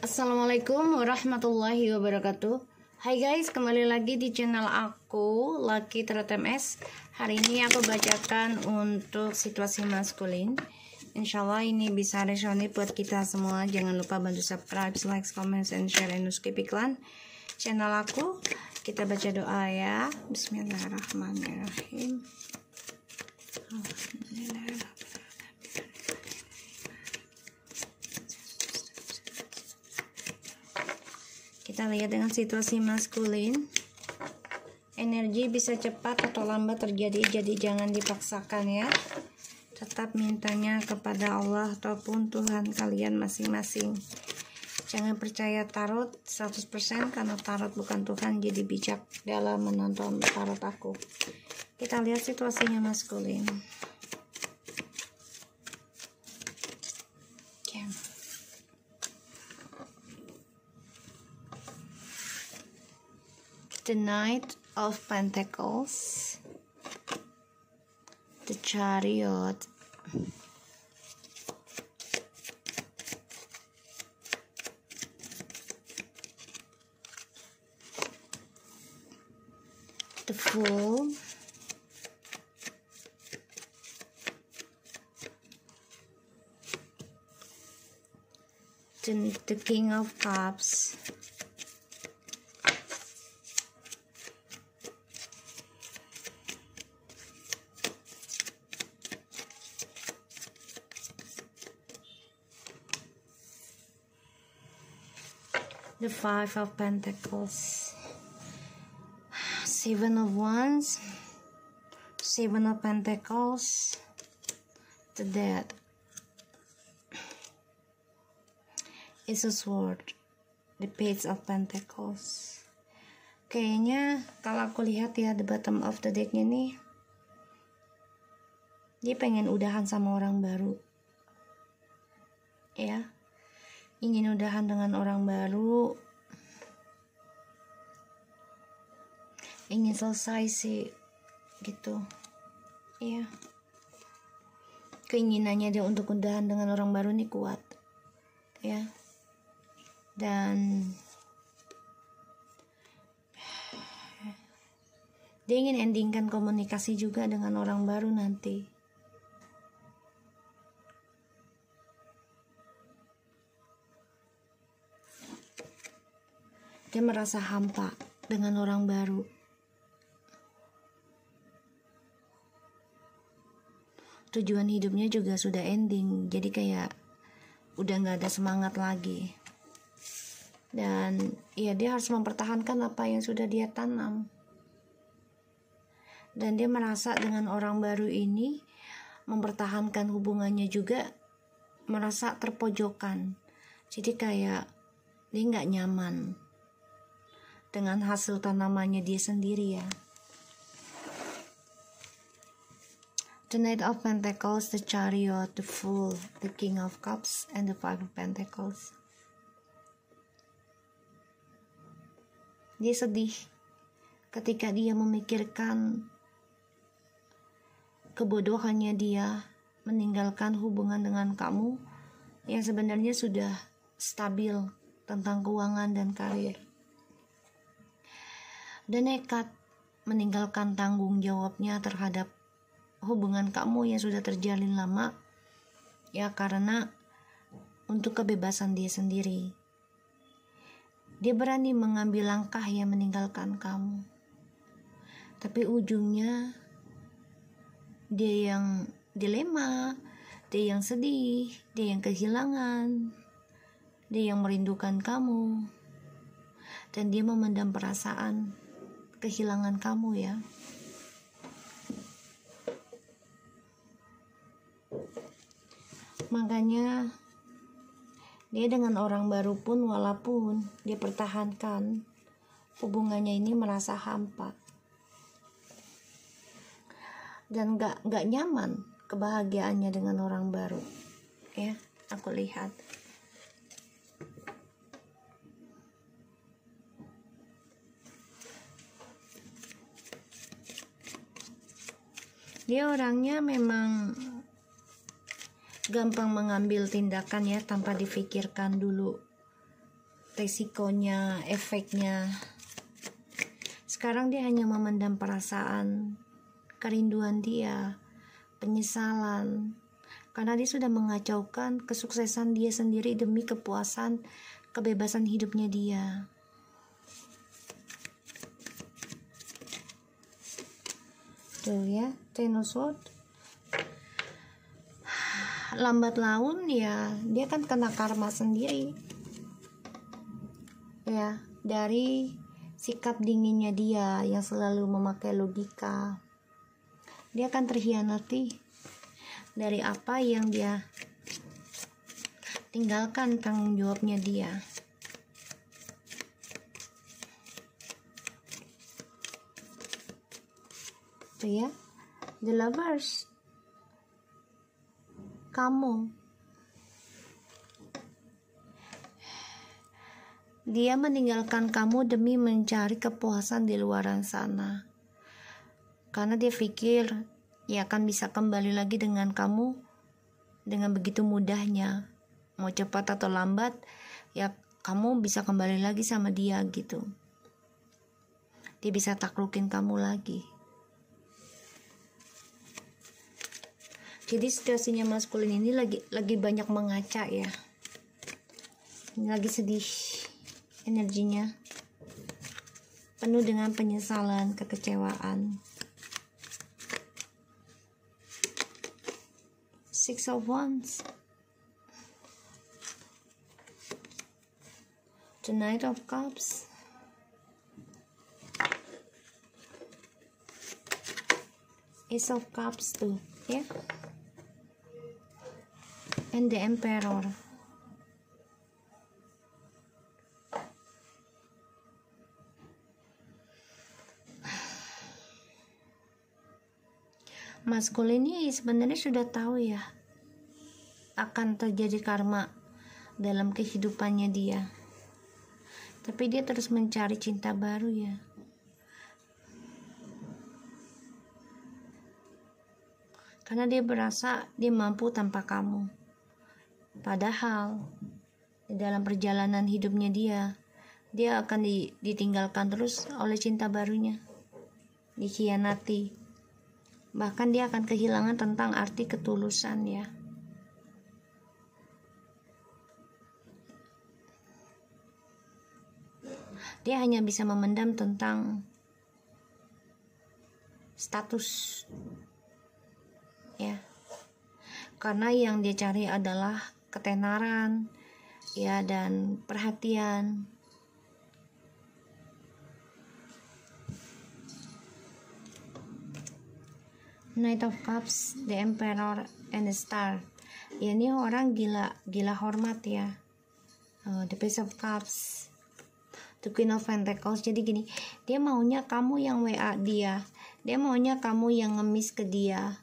Assalamualaikum warahmatullahi wabarakatuh Hai guys, kembali lagi di channel aku Lucky MS Hari ini aku bacakan untuk situasi maskulin Insyaallah ini bisa resonate buat kita semua Jangan lupa bantu subscribe, like, comment, and share, and skip iklan Channel aku Kita baca doa ya Bismillahirrahmanirrahim Alhamdulillah Kita lihat dengan situasi maskulin. Energi bisa cepat atau lambat terjadi, jadi jangan dipaksakan ya. Tetap mintanya kepada Allah ataupun Tuhan kalian masing-masing. Jangan percaya tarot 100% karena tarot bukan Tuhan jadi bijak dalam menonton tarot aku. Kita lihat situasinya maskulin. the Knight of Pentacles, the Chariot, the Fool, the, the King of Cups. the Five of Pentacles, Seven of Wands, Seven of Pentacles, the Dead, It's a Sword, the Page of Pentacles. Kayaknya kalau aku lihat ya the bottom of the decknya nih, dia pengen udahan sama orang baru, ya. Yeah ingin udahan dengan orang baru ingin selesai sih gitu iya keinginannya dia untuk udahan dengan orang baru nih kuat ya dan dia ingin endingkan komunikasi juga dengan orang baru nanti Dia merasa hampa dengan orang baru. Tujuan hidupnya juga sudah ending, jadi kayak udah nggak ada semangat lagi. Dan ya dia harus mempertahankan apa yang sudah dia tanam. Dan dia merasa dengan orang baru ini mempertahankan hubungannya juga merasa terpojokan. Jadi kayak dia nggak nyaman dengan hasil tanamannya dia sendiri ya. The Knight of Pentacles, the Chariot, the Fool, the King of Cups, and the Five of Pentacles. Dia sedih ketika dia memikirkan kebodohannya dia meninggalkan hubungan dengan kamu yang sebenarnya sudah stabil tentang keuangan dan karir dan nekat meninggalkan tanggung jawabnya terhadap hubungan kamu yang sudah terjalin lama ya karena untuk kebebasan dia sendiri dia berani mengambil langkah yang meninggalkan kamu tapi ujungnya dia yang dilema dia yang sedih dia yang kehilangan dia yang merindukan kamu dan dia memendam perasaan kehilangan kamu ya. Makanya dia dengan orang baru pun walaupun dia pertahankan hubungannya ini merasa hampa dan gak, gak nyaman kebahagiaannya dengan orang baru ya aku lihat dia orangnya memang gampang mengambil tindakan ya tanpa difikirkan dulu resikonya efeknya sekarang dia hanya memendam perasaan kerinduan dia penyesalan karena dia sudah mengacaukan kesuksesan dia sendiri demi kepuasan kebebasan hidupnya dia tuh ya nusut lambat laun ya dia kan kena karma sendiri ya dari sikap dinginnya dia yang selalu memakai logika dia akan terhianati dari apa yang dia tinggalkan tanggung jawabnya dia itu ya the lovers kamu Dia meninggalkan kamu demi mencari kepuasan di luar sana. Karena dia pikir ia akan bisa kembali lagi dengan kamu dengan begitu mudahnya. Mau cepat atau lambat, ya kamu bisa kembali lagi sama dia gitu. Dia bisa taklukin kamu lagi. jadi situasinya maskulin ini lagi lagi banyak mengaca ya ini lagi sedih energinya penuh dengan penyesalan kekecewaan six of wands the knight of cups ace of cups tuh ya yeah and the emperor. Kul ini sebenarnya sudah tahu ya akan terjadi karma dalam kehidupannya dia. Tapi dia terus mencari cinta baru ya. Karena dia berasa dia mampu tanpa kamu. Padahal dalam perjalanan hidupnya dia, dia akan ditinggalkan terus oleh cinta barunya. Dikhianati. Bahkan dia akan kehilangan tentang arti ketulusan ya. Dia hanya bisa memendam tentang status ya karena yang dia cari adalah ketenaran ya dan perhatian Knight of Cups, The Emperor and the Star. Ya ini orang gila, gila hormat ya. Uh, the Page of Cups, The Queen of Pentacles. Jadi gini, dia maunya kamu yang WA dia, dia maunya kamu yang ngemis ke dia.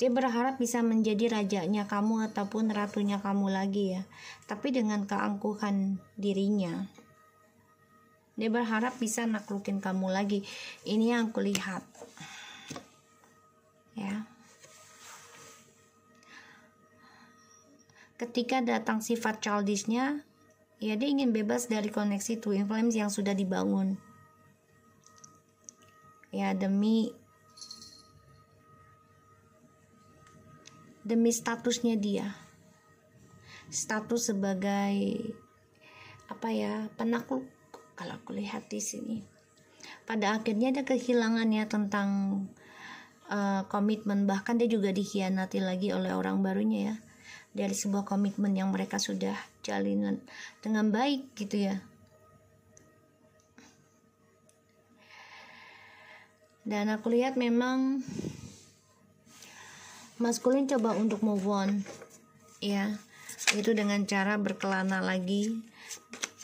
Dia berharap bisa menjadi rajanya kamu ataupun ratunya kamu lagi ya, tapi dengan keangkuhan dirinya. Dia berharap bisa naklukin kamu lagi. Ini yang aku lihat. Ya. Ketika datang sifat childishnya, ya dia ingin bebas dari koneksi twin flames yang sudah dibangun ya demi demi statusnya dia status sebagai apa ya penakluk kalau aku lihat di sini pada akhirnya ada kehilangannya tentang uh, komitmen bahkan dia juga dikhianati lagi oleh orang barunya ya dari sebuah komitmen yang mereka sudah jalin dengan baik gitu ya dan aku lihat memang maskulin coba untuk move on ya itu dengan cara berkelana lagi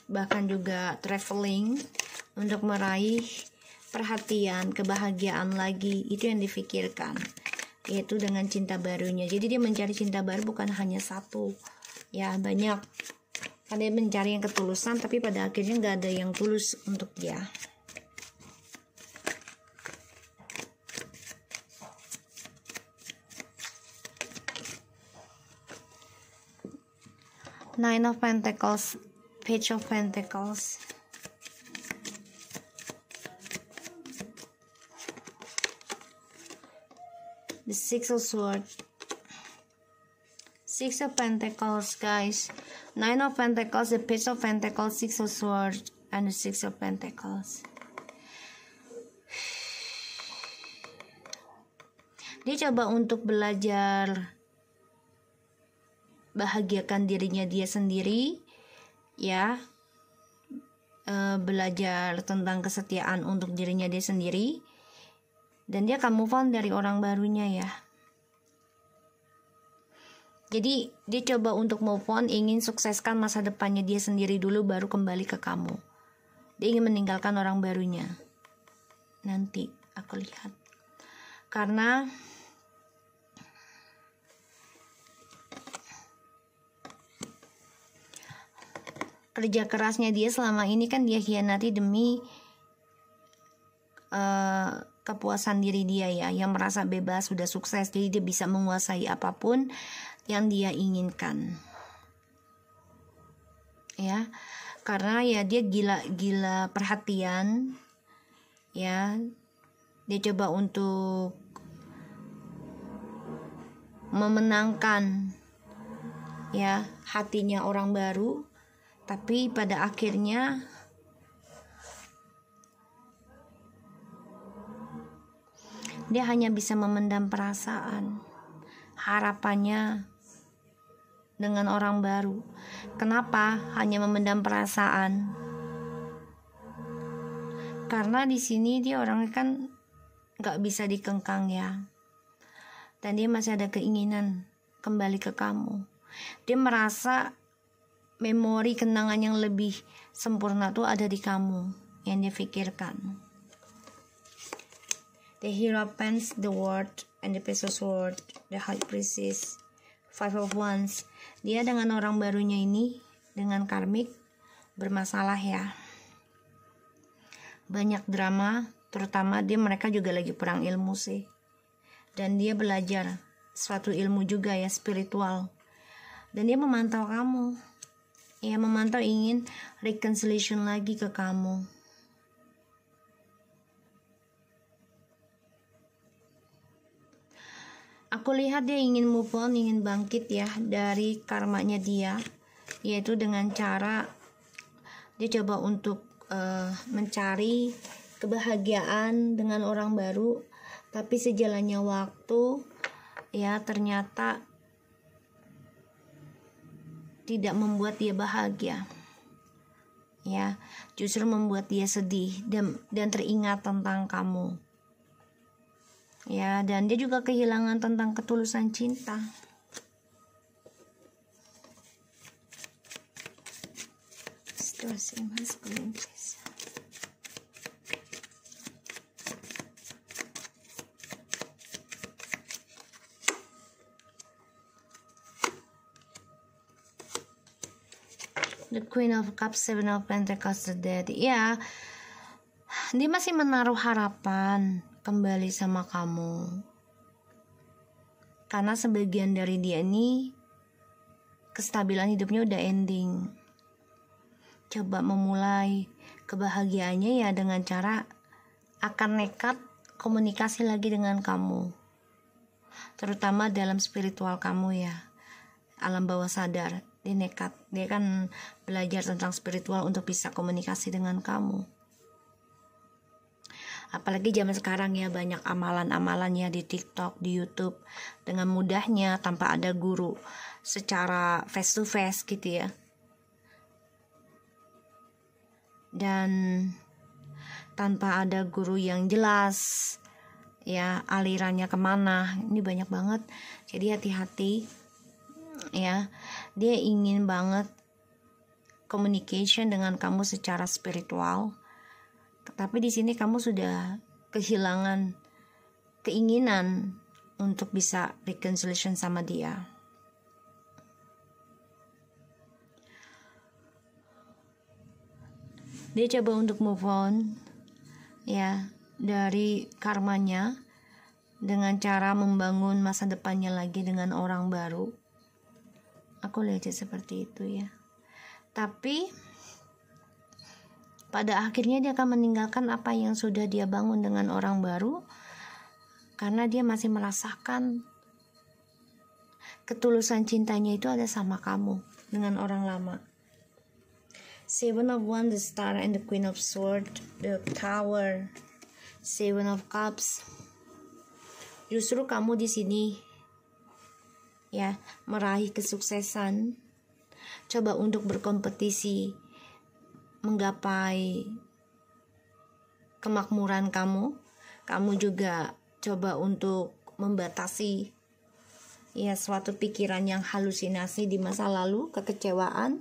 bahkan juga traveling untuk meraih perhatian kebahagiaan lagi itu yang difikirkan yaitu dengan cinta barunya jadi dia mencari cinta baru bukan hanya satu ya banyak ada mencari yang ketulusan tapi pada akhirnya nggak ada yang tulus untuk dia nine of pentacles page of pentacles the six of Swords. six of pentacles guys nine of pentacles the page of pentacles six of Swords, and the six of pentacles dia coba untuk belajar bahagiakan dirinya dia sendiri ya e, belajar tentang kesetiaan untuk dirinya dia sendiri dan dia akan move on dari orang barunya ya jadi dia coba untuk move on ingin sukseskan masa depannya dia sendiri dulu baru kembali ke kamu dia ingin meninggalkan orang barunya nanti aku lihat karena kerja kerasnya dia selama ini kan dia hianati demi uh, kepuasan diri dia ya yang merasa bebas sudah sukses jadi dia bisa menguasai apapun yang dia inginkan ya karena ya dia gila-gila perhatian ya dia coba untuk memenangkan ya hatinya orang baru tapi pada akhirnya dia hanya bisa memendam perasaan, harapannya dengan orang baru. Kenapa hanya memendam perasaan? Karena di sini dia orangnya kan gak bisa dikengkang ya. Dan dia masih ada keinginan kembali ke kamu. Dia merasa memori kenangan yang lebih sempurna tuh ada di kamu yang dia pikirkan. the hero pens the word and the peso sword the high priestess five of wands dia dengan orang barunya ini dengan karmik bermasalah ya banyak drama terutama dia mereka juga lagi perang ilmu sih dan dia belajar suatu ilmu juga ya spiritual dan dia memantau kamu ia memantau ingin reconciliation lagi ke kamu. Aku lihat dia ingin move on, ingin bangkit ya dari karmanya dia, yaitu dengan cara dia coba untuk uh, mencari kebahagiaan dengan orang baru, tapi sejalannya waktu ya ternyata tidak membuat dia bahagia ya justru membuat dia sedih dan dan teringat tentang kamu ya dan dia juga kehilangan tentang ketulusan cinta situasi mas the Queen of Cups, Seven of Pentacles, the Dead. Ya, dia masih menaruh harapan kembali sama kamu. Karena sebagian dari dia ini kestabilan hidupnya udah ending. Coba memulai kebahagiaannya ya dengan cara akan nekat komunikasi lagi dengan kamu. Terutama dalam spiritual kamu ya. Alam bawah sadar dia nekat dia kan belajar tentang spiritual untuk bisa komunikasi dengan kamu apalagi zaman sekarang ya banyak amalan-amalannya di TikTok di YouTube dengan mudahnya tanpa ada guru secara face to face gitu ya dan tanpa ada guru yang jelas ya alirannya kemana ini banyak banget jadi hati-hati ya dia ingin banget communication dengan kamu secara spiritual. Tapi di sini kamu sudah kehilangan keinginan untuk bisa reconciliation sama dia. Dia coba untuk move on ya dari karmanya dengan cara membangun masa depannya lagi dengan orang baru aku lihatnya seperti itu ya tapi pada akhirnya dia akan meninggalkan apa yang sudah dia bangun dengan orang baru karena dia masih merasakan ketulusan cintanya itu ada sama kamu dengan orang lama Seven of Wands, the Star and the Queen of Swords, the Tower, Seven of Cups. Justru kamu di sini ya meraih kesuksesan coba untuk berkompetisi menggapai kemakmuran kamu kamu juga coba untuk membatasi ya suatu pikiran yang halusinasi di masa lalu kekecewaan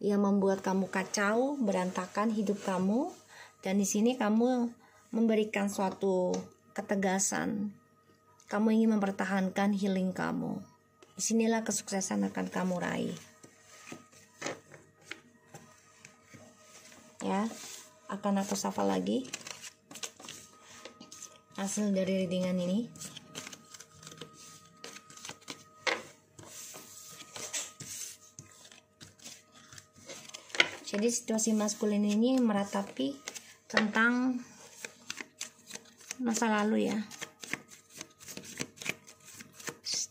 yang membuat kamu kacau berantakan hidup kamu dan di sini kamu memberikan suatu ketegasan kamu ingin mempertahankan healing kamu Disinilah kesuksesan akan kamu raih. Ya, akan aku sapa lagi hasil dari readingan ini. Jadi situasi maskulin ini meratapi tentang masa lalu ya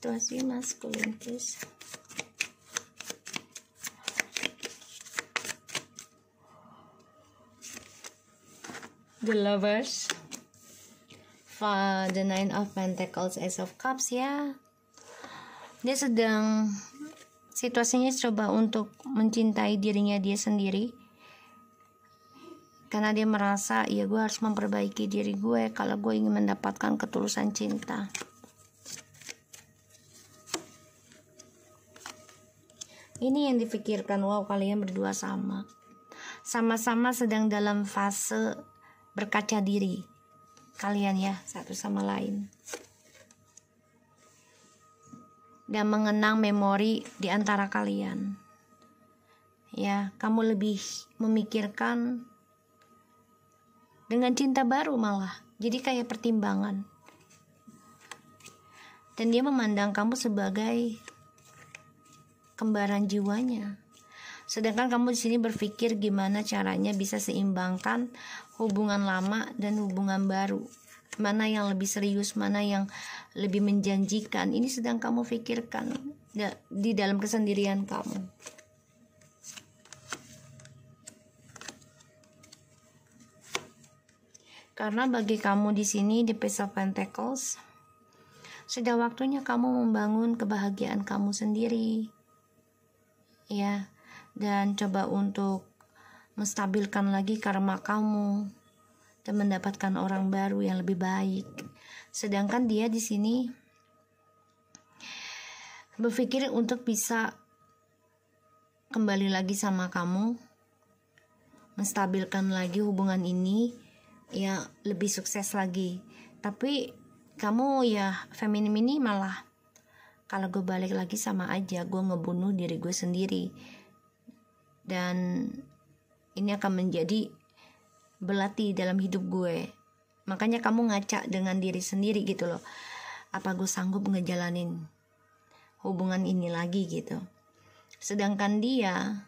masih maskulin the lovers for the nine of pentacles ace of cups ya dia sedang situasinya coba untuk mencintai dirinya dia sendiri karena dia merasa ya gue harus memperbaiki diri gue kalau gue ingin mendapatkan ketulusan cinta Ini yang dipikirkan, wow kalian berdua sama. Sama-sama sedang dalam fase berkaca diri. Kalian ya, satu sama lain. Dan mengenang memori di antara kalian. Ya, kamu lebih memikirkan dengan cinta baru malah. Jadi kayak pertimbangan. Dan dia memandang kamu sebagai kembaran jiwanya. Sedangkan kamu di sini berpikir gimana caranya bisa seimbangkan hubungan lama dan hubungan baru. Mana yang lebih serius, mana yang lebih menjanjikan. Ini sedang kamu pikirkan di dalam kesendirian kamu. Karena bagi kamu di sini di Page Pentacles, sudah waktunya kamu membangun kebahagiaan kamu sendiri ya dan coba untuk menstabilkan lagi karma kamu dan mendapatkan orang baru yang lebih baik sedangkan dia di sini berpikir untuk bisa kembali lagi sama kamu menstabilkan lagi hubungan ini ya lebih sukses lagi tapi kamu ya feminim ini malah kalau gue balik lagi sama aja gue ngebunuh diri gue sendiri dan ini akan menjadi belati dalam hidup gue makanya kamu ngaca dengan diri sendiri gitu loh apa gue sanggup ngejalanin hubungan ini lagi gitu sedangkan dia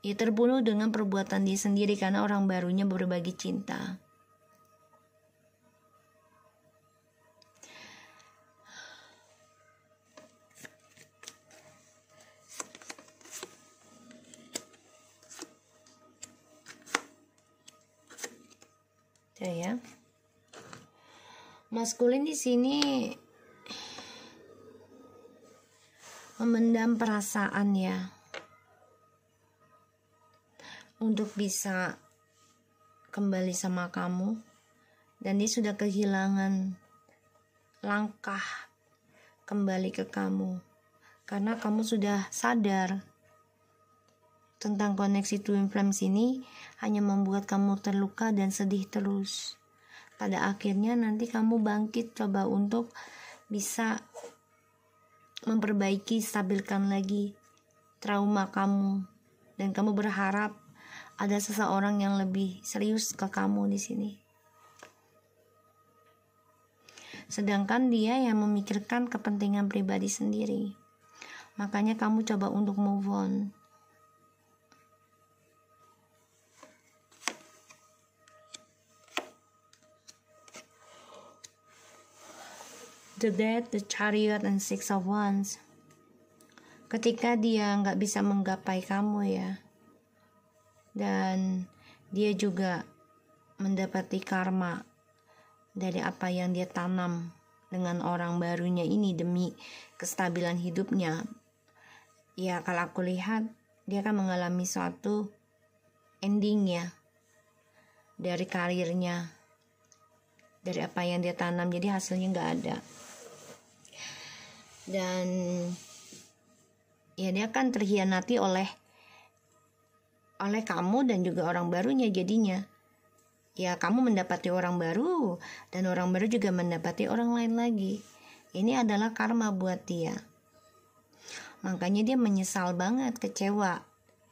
ya terbunuh dengan perbuatan dia sendiri karena orang barunya berbagi cinta Tuh ya, ya. Maskulin di sini memendam perasaan ya. Untuk bisa kembali sama kamu dan dia sudah kehilangan langkah kembali ke kamu karena kamu sudah sadar tentang koneksi twin flame ini hanya membuat kamu terluka dan sedih terus. Pada akhirnya nanti kamu bangkit coba untuk bisa memperbaiki, stabilkan lagi trauma kamu dan kamu berharap ada seseorang yang lebih serius ke kamu di sini. Sedangkan dia yang memikirkan kepentingan pribadi sendiri. Makanya kamu coba untuk move on. the Dead, The Chariot, and Six of Wands. Ketika dia nggak bisa menggapai kamu ya, dan dia juga mendapati karma dari apa yang dia tanam dengan orang barunya ini demi kestabilan hidupnya. Ya kalau aku lihat dia akan mengalami suatu ending ya dari karirnya dari apa yang dia tanam jadi hasilnya nggak ada dan ya dia akan terhianati oleh oleh kamu dan juga orang barunya jadinya ya kamu mendapati orang baru dan orang baru juga mendapati orang lain lagi ini adalah karma buat dia makanya dia menyesal banget kecewa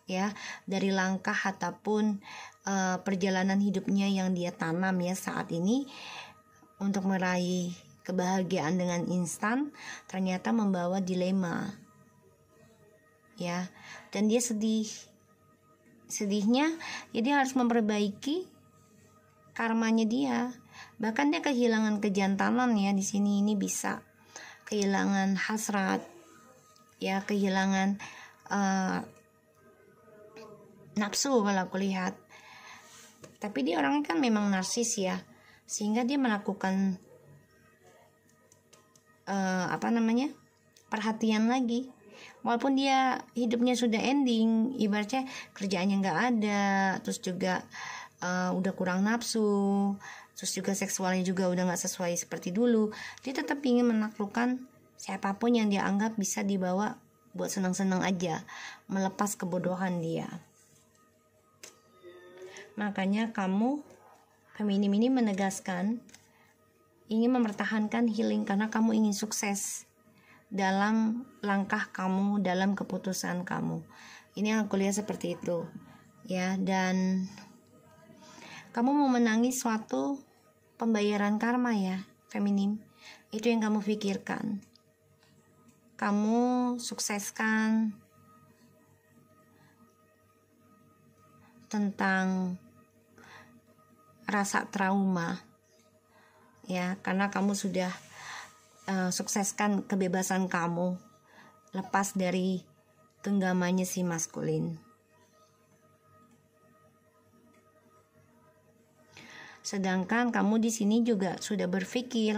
ya dari langkah ataupun uh, perjalanan hidupnya yang dia tanam ya saat ini untuk meraih kebahagiaan dengan instan ternyata membawa dilema. Ya, dan dia sedih. Sedihnya, jadi ya harus memperbaiki karmanya dia. Bahkan dia kehilangan kejantanan ya di sini ini bisa kehilangan hasrat, ya kehilangan uh, nafsu kalau aku lihat. Tapi dia orangnya kan memang narsis ya, sehingga dia melakukan uh, apa namanya perhatian lagi walaupun dia hidupnya sudah ending ibaratnya kerjaannya nggak ada terus juga uh, udah kurang nafsu terus juga seksualnya juga udah nggak sesuai seperti dulu dia tetap ingin menaklukkan siapapun yang dia anggap bisa dibawa buat senang-senang aja melepas kebodohan dia makanya kamu feminim ini menegaskan ingin mempertahankan healing karena kamu ingin sukses dalam langkah kamu, dalam keputusan kamu. Ini yang aku lihat seperti itu. Ya, dan kamu mau menangis suatu pembayaran karma ya, feminim. Itu yang kamu pikirkan. Kamu sukseskan tentang rasa trauma ya karena kamu sudah uh, sukseskan kebebasan kamu lepas dari genggamannya si maskulin. Sedangkan kamu di sini juga sudah berpikir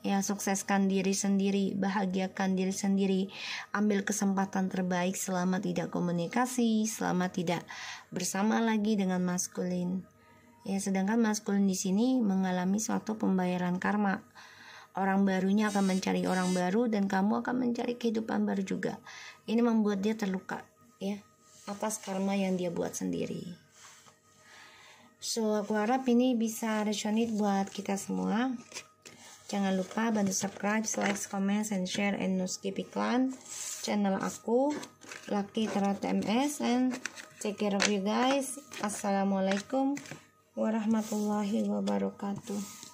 ya sukseskan diri sendiri, bahagiakan diri sendiri, ambil kesempatan terbaik selama tidak komunikasi, selama tidak bersama lagi dengan maskulin. Ya, sedangkan maskulin di sini mengalami suatu pembayaran karma. Orang barunya akan mencari orang baru dan kamu akan mencari kehidupan baru juga. Ini membuat dia terluka, ya, atas karma yang dia buat sendiri. So, aku harap ini bisa resonate buat kita semua. Jangan lupa bantu subscribe, like, comment, and share, and no skip iklan channel aku, Lucky Tarot MS, and take care of you guys. Assalamualaikum warahmatullahi wabarakatuh.